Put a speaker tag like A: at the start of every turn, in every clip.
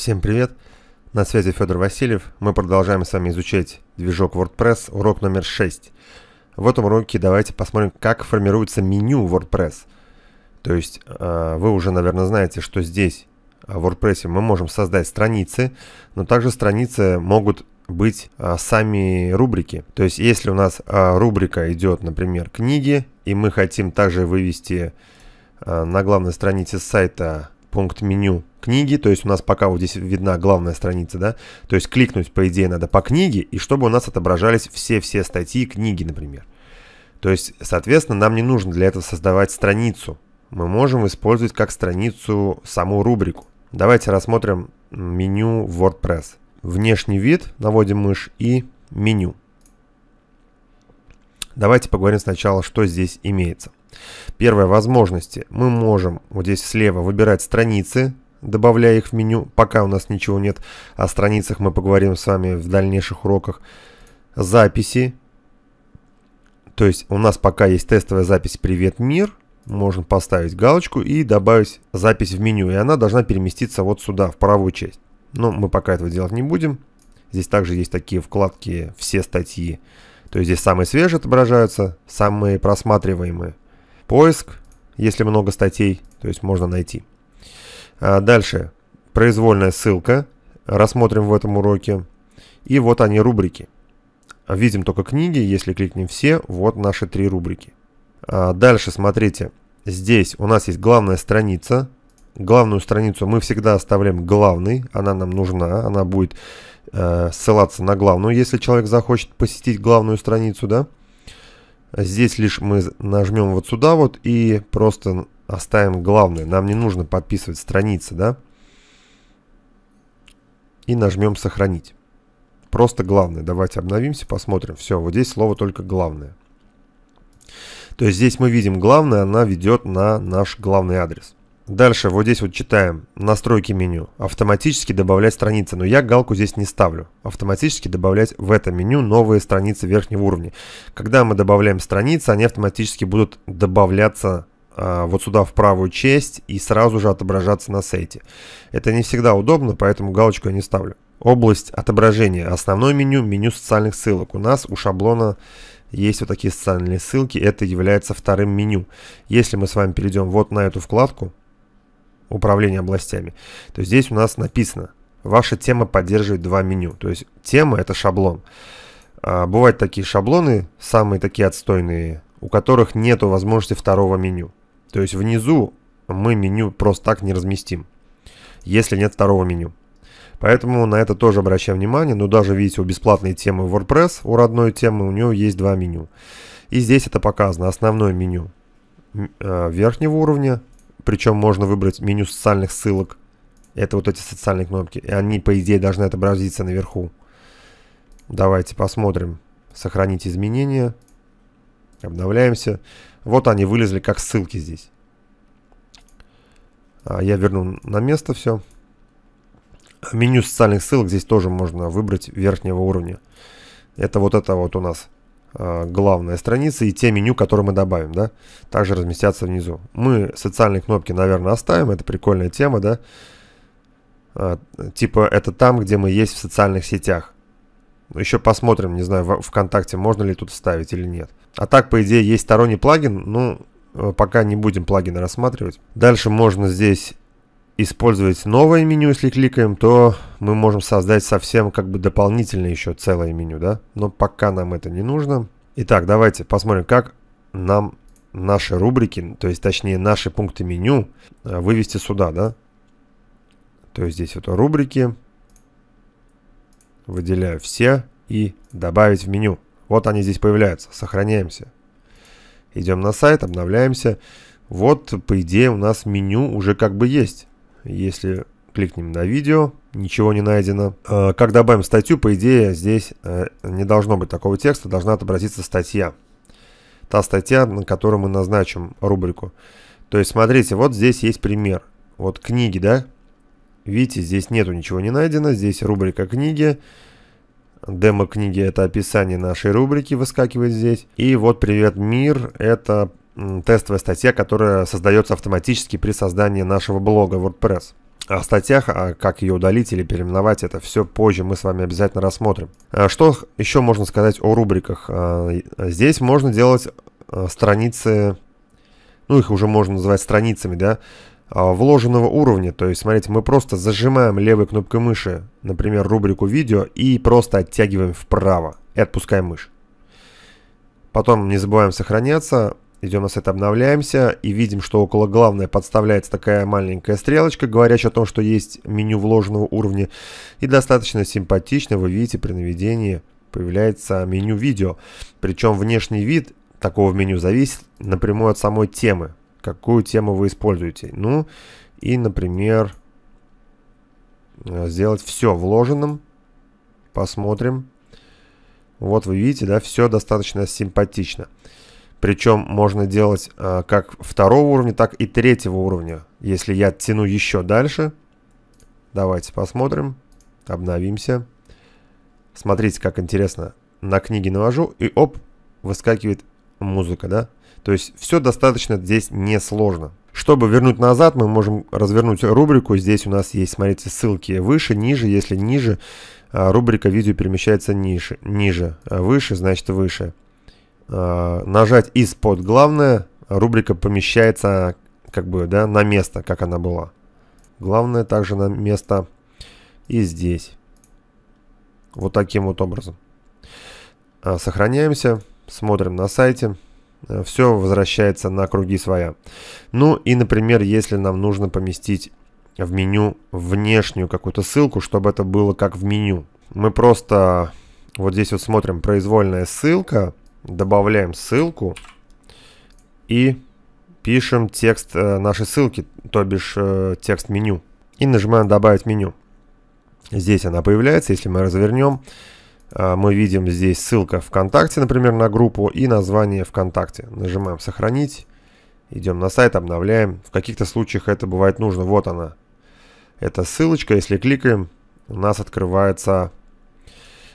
A: Всем привет! На связи Федор Васильев. Мы продолжаем с вами изучать движок WordPress, урок номер 6. В этом уроке давайте посмотрим, как формируется меню WordPress. То есть э, вы уже, наверное, знаете, что здесь э, в WordPress мы можем создать страницы, но также страницы могут быть э, сами рубрики. То есть если у нас рубрика идет, например, книги, и мы хотим также вывести на главной странице сайта пункт меню книги, то есть у нас пока вот здесь видна главная страница, да, то есть кликнуть, по идее, надо по книге, и чтобы у нас отображались все-все статьи книги, например. То есть, соответственно, нам не нужно для этого создавать страницу. Мы можем использовать как страницу саму рубрику. Давайте рассмотрим меню WordPress. Внешний вид, наводим мышь, и меню. Давайте поговорим сначала, что здесь имеется. Первая возможность. Мы можем вот здесь слева выбирать страницы, добавляя их в меню, пока у нас ничего нет. О страницах мы поговорим с вами в дальнейших уроках. Записи. То есть у нас пока есть тестовая запись «Привет, мир». Можно поставить галочку и добавить запись в меню. И она должна переместиться вот сюда, в правую часть. Но мы пока этого делать не будем. Здесь также есть такие вкладки «Все статьи». То есть здесь самые свежие отображаются, самые просматриваемые. Поиск, если много статей, то есть можно найти. А, дальше произвольная ссылка, рассмотрим в этом уроке. И вот они рубрики. Видим только книги, если кликнем все, вот наши три рубрики. А, дальше смотрите, здесь у нас есть главная страница. Главную страницу мы всегда оставляем главной, она нам нужна, она будет э, ссылаться на главную, если человек захочет посетить главную страницу, да. Здесь лишь мы нажмем вот сюда вот и просто оставим главное. Нам не нужно подписывать страницы, да? И нажмем сохранить. Просто главное. Давайте обновимся, посмотрим. Все, вот здесь слово только главное. То есть здесь мы видим главное, она ведет на наш главный адрес. Дальше вот здесь вот читаем настройки меню, автоматически добавлять страницы, но я галку здесь не ставлю. Автоматически добавлять в это меню новые страницы верхнего уровня. Когда мы добавляем страницы, они автоматически будут добавляться а, вот сюда в правую часть и сразу же отображаться на сайте. Это не всегда удобно, поэтому галочку я не ставлю. Область отображения. Основное меню, меню социальных ссылок. У нас у шаблона есть вот такие социальные ссылки, это является вторым меню. Если мы с вами перейдем вот на эту вкладку, управления областями, то здесь у нас написано, ваша тема поддерживает два меню. То есть тема это шаблон. А, бывают такие шаблоны, самые такие отстойные, у которых нет возможности второго меню. То есть внизу мы меню просто так не разместим, если нет второго меню. Поэтому на это тоже обращаем внимание. Но ну, даже, видите, у бесплатной темы WordPress, у родной темы, у нее есть два меню. И здесь это показано. Основное меню э, верхнего уровня причем можно выбрать меню социальных ссылок. Это вот эти социальные кнопки. И они, по идее, должны отобразиться наверху. Давайте посмотрим. Сохранить изменения. Обновляемся. Вот они вылезли как ссылки здесь. А, я верну на место все. Меню социальных ссылок здесь тоже можно выбрать верхнего уровня. Это вот это вот у нас Э, главная страница и те меню, которые мы добавим, да, также разместятся внизу. Мы социальные кнопки, наверное, оставим, это прикольная тема, да, э, типа это там, где мы есть в социальных сетях. Еще посмотрим, не знаю, в ВКонтакте можно ли тут вставить или нет. А так, по идее, есть сторонний плагин, ну, э, пока не будем плагины рассматривать. Дальше можно здесь использовать новое меню, если кликаем, то мы можем создать совсем как бы дополнительное еще целое меню, да? Но пока нам это не нужно. Итак, давайте посмотрим, как нам наши рубрики, то есть точнее наши пункты меню э, вывести сюда, да? То есть здесь вот рубрики, выделяю все и добавить в меню. Вот они здесь появляются, сохраняемся. Идем на сайт, обновляемся. Вот, по идее, у нас меню уже как бы есть. Если кликнем на видео, ничего не найдено. А, как добавим статью, по идее, здесь э, не должно быть такого текста, должна отобразиться статья. Та статья, на которую мы назначим рубрику. То есть, смотрите, вот здесь есть пример. Вот книги, да? Видите, здесь нету ничего не найдено. Здесь рубрика книги. Демо книги это описание нашей рубрики выскакивает здесь. И вот привет мир это тестовая статья, которая создается автоматически при создании нашего блога WordPress. О статьях, а как ее удалить или переименовать, это все позже мы с вами обязательно рассмотрим. А что еще можно сказать о рубриках? А, э, здесь можно делать э, страницы, ну их уже можно называть страницами, да, а, вложенного уровня. То есть, смотрите, мы просто зажимаем левой кнопкой мыши, например, рубрику видео и просто оттягиваем вправо и отпускаем мышь. Потом не забываем сохраняться, Идем на сайт, обновляемся и видим, что около главной подставляется такая маленькая стрелочка, говорящая о том, что есть меню вложенного уровня. И достаточно симпатично, вы видите, при наведении появляется меню видео. Причем внешний вид такого меню зависит напрямую от самой темы. Какую тему вы используете. Ну и, например, сделать все вложенным. Посмотрим. Вот вы видите, да, все достаточно симпатично. Причем можно делать э, как второго уровня, так и третьего уровня. Если я тяну еще дальше. Давайте посмотрим. Обновимся. Смотрите, как интересно. На книге навожу и оп, выскакивает музыка, да? То есть все достаточно здесь несложно. Чтобы вернуть назад, мы можем развернуть рубрику. Здесь у нас есть, смотрите, ссылки выше, ниже. Если ниже, э, рубрика видео перемещается ниже. ниже. Э, выше, значит выше. Э, нажать из-под главное, рубрика помещается как бы да, на место, как она была. Главное также на место и здесь. Вот таким вот образом. Э, сохраняемся, смотрим на сайте. Э, Все возвращается на круги своя. Ну и, например, если нам нужно поместить в меню внешнюю какую-то ссылку, чтобы это было как в меню. Мы просто вот здесь вот смотрим произвольная ссылка добавляем ссылку и пишем текст э, нашей ссылки, то бишь э, текст меню. И нажимаем «Добавить меню». Здесь она появляется. Если мы развернем, э, мы видим здесь ссылка ВКонтакте, например, на группу и название ВКонтакте. Нажимаем «Сохранить». Идем на сайт, обновляем. В каких-то случаях это бывает нужно. Вот она. эта ссылочка. Если кликаем, у нас открывается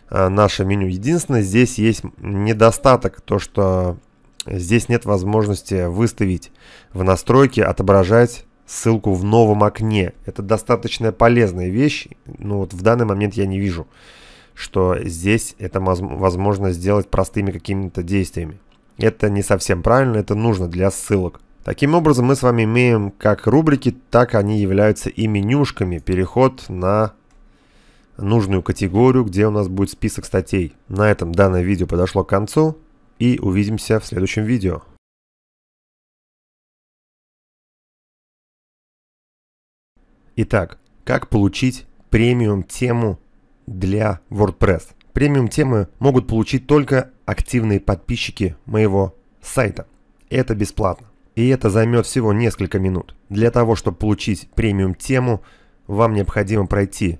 A: Э, наше меню. Единственное, здесь есть недостаток, то что здесь нет возможности выставить в настройке, отображать ссылку в новом окне. Это достаточно полезная вещь, но вот в данный момент я не вижу, что здесь это возможно сделать простыми какими-то действиями. Это не совсем правильно, это нужно для ссылок. Таким образом, мы с вами имеем как рубрики, так они являются и менюшками. Переход на нужную категорию, где у нас будет список статей. На этом данное видео подошло к концу и увидимся в следующем видео. Итак, как получить премиум тему для WordPress? Премиум темы могут получить только активные подписчики моего сайта. Это бесплатно. И это займет всего несколько минут. Для того, чтобы получить премиум тему, вам необходимо пройти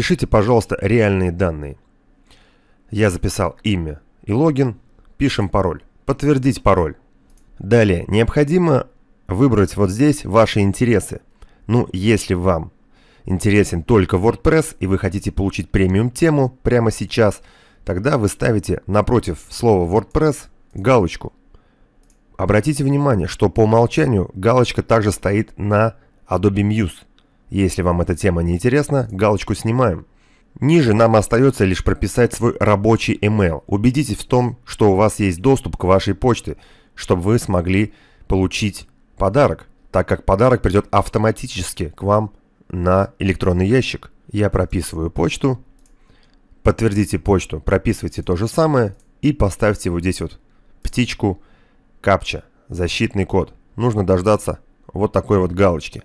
A: Пишите, пожалуйста, реальные данные. Я записал имя и логин. Пишем пароль. Подтвердить пароль. Далее, необходимо выбрать вот здесь ваши интересы. Ну, если вам интересен только WordPress и вы хотите получить премиум тему прямо сейчас, тогда вы ставите напротив слова WordPress галочку. Обратите внимание, что по умолчанию галочка также стоит на Adobe Muse. Если вам эта тема не интересна, галочку снимаем. Ниже нам остается лишь прописать свой рабочий email. Убедитесь в том, что у вас есть доступ к вашей почте, чтобы вы смогли получить подарок, так как подарок придет автоматически к вам на электронный ящик. Я прописываю почту, подтвердите почту, прописывайте то же самое и поставьте вот здесь вот птичку капча, защитный код. Нужно дождаться вот такой вот галочки.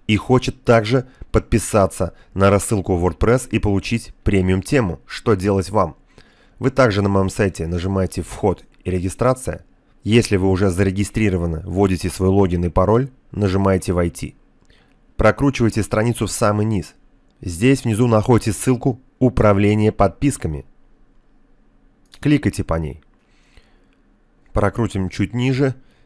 A: и хочет также подписаться на рассылку WordPress и получить премиум тему «Что делать вам?». Вы также на моем сайте нажимаете «Вход и регистрация». Если вы уже зарегистрированы, вводите свой логин и пароль, нажимаете «Войти». Прокручивайте страницу в самый низ. Здесь внизу находите ссылку «Управление подписками». Кликайте по ней. Прокрутим чуть ниже –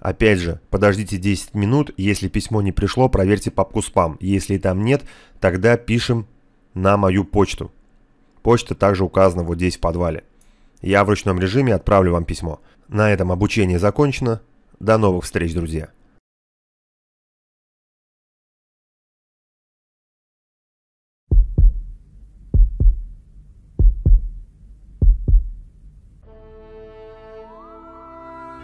A: Опять же, подождите 10 минут, если письмо не пришло, проверьте папку спам. Если там нет, тогда пишем на мою почту. Почта также указана вот здесь в подвале. Я в ручном режиме отправлю вам письмо. На этом обучение закончено. До новых встреч, друзья!